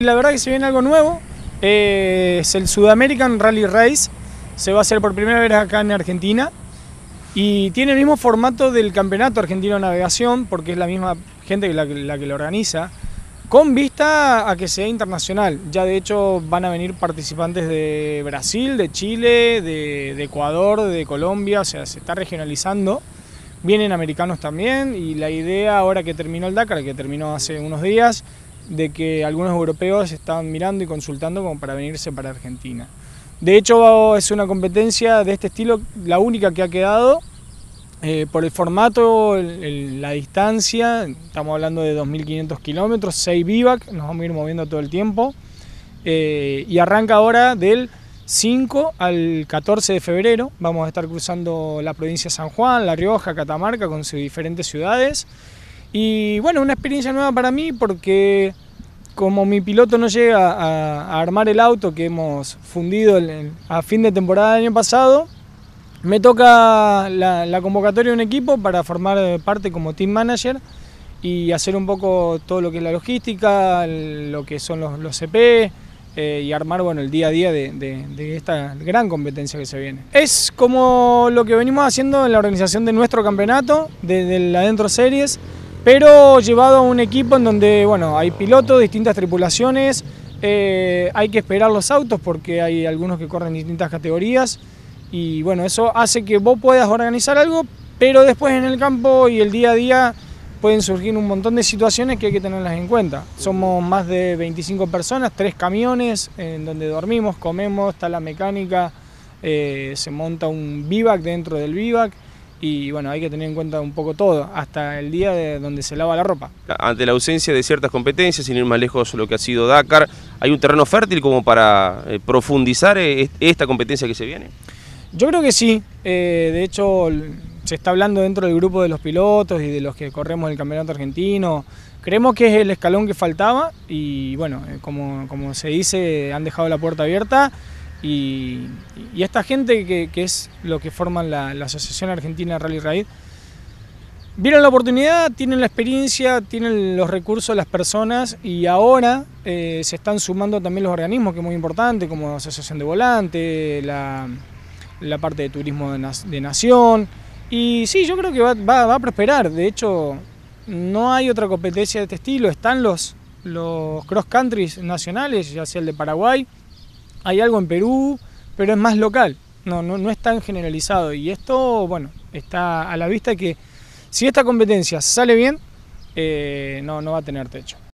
La verdad que se viene algo nuevo, eh, es el Sudamerican Rally Race, se va a hacer por primera vez acá en Argentina y tiene el mismo formato del Campeonato Argentino de Navegación porque es la misma gente la, que lo organiza, con vista a que sea internacional. Ya de hecho van a venir participantes de Brasil, de Chile, de, de Ecuador, de Colombia, o sea, se está regionalizando. Vienen americanos también y la idea ahora que terminó el Dakar, que terminó hace unos días, de que algunos europeos estaban mirando y consultando como para venirse para Argentina. De hecho, es una competencia de este estilo, la única que ha quedado eh, por el formato, la distancia, estamos hablando de 2.500 kilómetros, 6 bivac, nos vamos a ir moviendo todo el tiempo. Eh, y arranca ahora del 5 al 14 de febrero. Vamos a estar cruzando la provincia de San Juan, La Rioja, Catamarca, con sus diferentes ciudades. Y bueno, una experiencia nueva para mí porque como mi piloto no llega a, armar el auto que hemos fundido a fin de temporada del año pasado, me toca la, convocatoria de un equipo para formar parte como team manager y hacer un poco todo lo que es la logística, lo que son los, CP, e eh, y armar bueno, el día a día de, esta gran competencia que se viene. Es como lo que venimos haciendo en la organización de nuestro campeonato, desde la Adentro Series, pero llevado a un equipo en donde bueno, hay pilotos, distintas tripulaciones, eh, hay que esperar los autos porque hay algunos que corren distintas categorías y bueno, eso hace que vos puedas organizar algo, pero después en el campo y el día a día pueden surgir un montón de situaciones que hay que tenerlas en cuenta. Somos más de 25 personas, tres camiones en donde dormimos, comemos, está la mecánica, eh, se monta un vivac dentro del vivac y bueno, hay que tener en cuenta un poco todo, hasta el día donde se lava la ropa. Ante la ausencia de ciertas competencias, sin ir más lejos lo que ha sido Dakar, ¿hay un terreno fértil como para eh, profundizar eh, esta competencia que se viene? Yo creo que sí, eh, de hecho se está hablando dentro del grupo de los pilotos y de los que corremos el campeonato argentino, creemos que es el escalón que faltaba y bueno, como, como se dice, han dejado la puerta abierta. Y, esta gente que, es lo que forman la, Asociación Argentina Rally Raid, vieron la oportunidad, tienen la experiencia, tienen los recursos, las personas y ahora eh, se están sumando también los organismos, que es muy importante, como la Asociación de Volante, la, parte de turismo de, nación. Y sí, yo creo que va, a prosperar. De hecho, no hay otra competencia de este estilo. Están los, los cross country nacionales, ya sea el de Paraguay, hay algo en Perú, pero es más local, no, no, no es tan generalizado. Y esto, bueno, está a la vista que si esta competencia sale bien, eh, no, no va a tener techo.